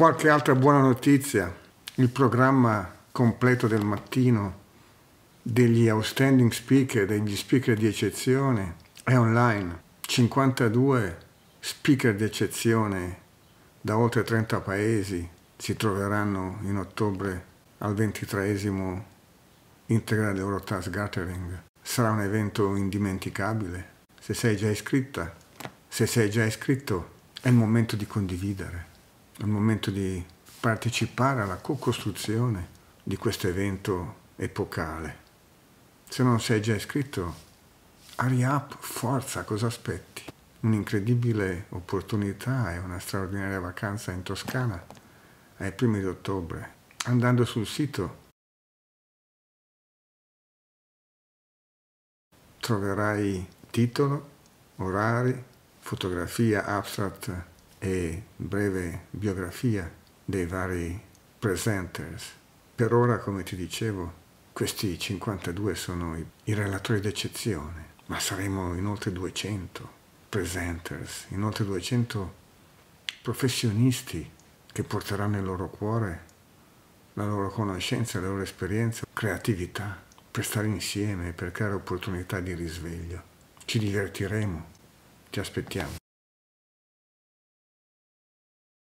Qualche altra buona notizia, il programma completo del mattino degli outstanding speaker, degli speaker di eccezione, è online. 52 speaker di eccezione da oltre 30 paesi si troveranno in ottobre al 23 Integral Eurotas Gathering. Sarà un evento indimenticabile. Se sei già iscritta, se sei già iscritto, è il momento di condividere. È il momento di partecipare alla co-costruzione di questo evento epocale. Se non sei già iscritto, Ariap, forza, cosa aspetti? Un'incredibile opportunità e una straordinaria vacanza in Toscana ai primi di ottobre. Andando sul sito troverai titolo, orari, fotografia abstract e breve biografia dei vari presenters. Per ora, come ti dicevo, questi 52 sono i, i relatori d'eccezione, ma saremo in oltre 200 presenters, in oltre 200 professionisti che porteranno il loro cuore la loro conoscenza, la loro esperienza, creatività per stare insieme, per creare opportunità di risveglio. Ci divertiremo, ti aspettiamo.